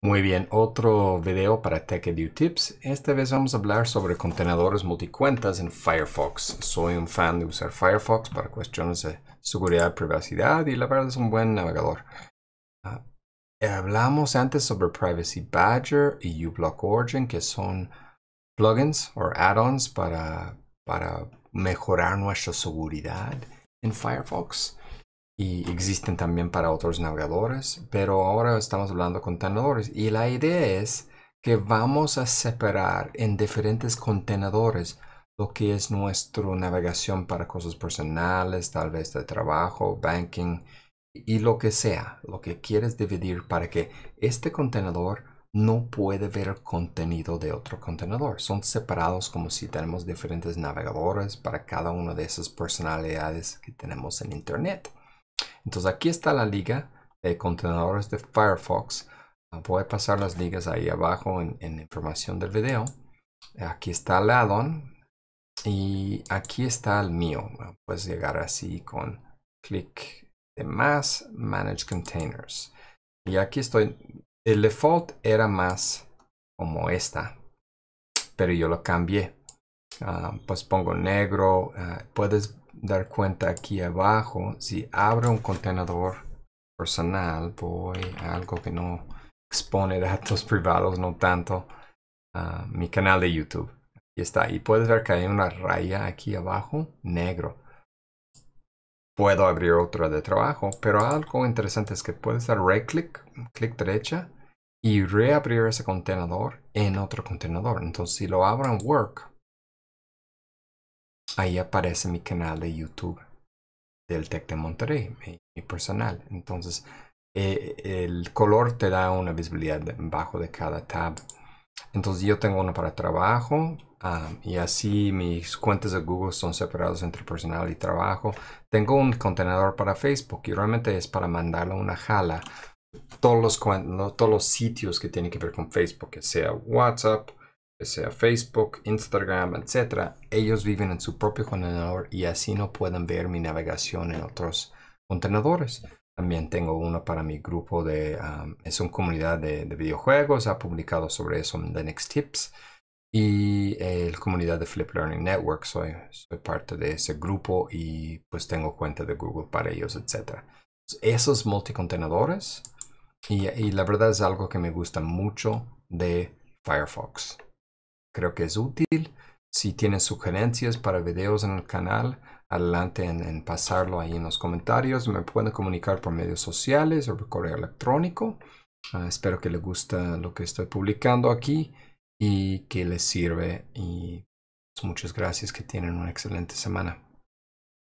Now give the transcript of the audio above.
Muy bien, otro video para Techview Tips. Esta vez vamos a hablar sobre contenedores multicuentas en Firefox. Soy un fan de usar Firefox para cuestiones de seguridad, y privacidad y la verdad es un buen navegador. Ah, eh, hablamos antes sobre Privacy Badger y uBlock Origin, que son plugins o add-ons para, para mejorar nuestra seguridad en Firefox y existen también para otros navegadores, pero ahora estamos hablando de contenedores y la idea es que vamos a separar en diferentes contenedores lo que es nuestra navegación para cosas personales, tal vez de trabajo, banking y lo que sea, lo que quieres dividir para que este contenedor no puede ver contenido de otro contenedor. Son separados como si tenemos diferentes navegadores para cada una de esas personalidades que tenemos en Internet. Entonces aquí está la liga de contenedores de Firefox. Ah, voy a pasar las ligas ahí abajo en, en información del video. Aquí está el addon y aquí está el mío. Ah, puedes llegar así con clic de más, manage containers. Y aquí estoy. El default era más como esta, pero yo lo cambié. Ah, pues pongo negro, ah, puedes dar cuenta aquí abajo, si abro un contenedor personal, voy algo que no expone datos privados, no tanto, ah, mi canal de YouTube. Y está, y puedes ver que hay una raya aquí abajo, negro. Puedo abrir otro de trabajo, pero algo interesante es que puedes dar right clic derecha, y reabrir ese contenedor en otro contenedor. Entonces, si lo abran Work, ahí aparece mi canal de YouTube del TEC de Monterrey, mi, personal. Entonces, eh, el color te da una visibilidad bajo de cada tab. Entonces, yo tengo uno para trabajo y así mis cuentas de Google son separadas entre personal y trabajo. Tengo un contenedor para Facebook y realmente es para mandarle una jala todos los, todos los sitios que tienen que ver con Facebook, que sea WhatsApp, sea Facebook, Instagram, etcétera. ellos viven en su propio contenedor y así no pueden ver mi navegación en otros contenedores. También tengo uno para mi grupo de... es una comunidad de, videojuegos. Ha publicado sobre eso en Next Tips. Y eh, la comunidad de Flip Learning Network. Soy, parte de ese grupo y pues tengo cuenta de Google para ellos, etc. Esos multicontenedores. Y, y la verdad es algo que me gusta mucho de Firefox creo que es útil. Si tienen sugerencias para videos en el canal, adelante en, pasarlo ahí en los comentarios. Me pueden comunicar por medios sociales o por correo electrónico. Ah, espero que les guste lo que estoy publicando aquí y que les sirve. Y pues, muchas gracias, que tienen una excelente semana.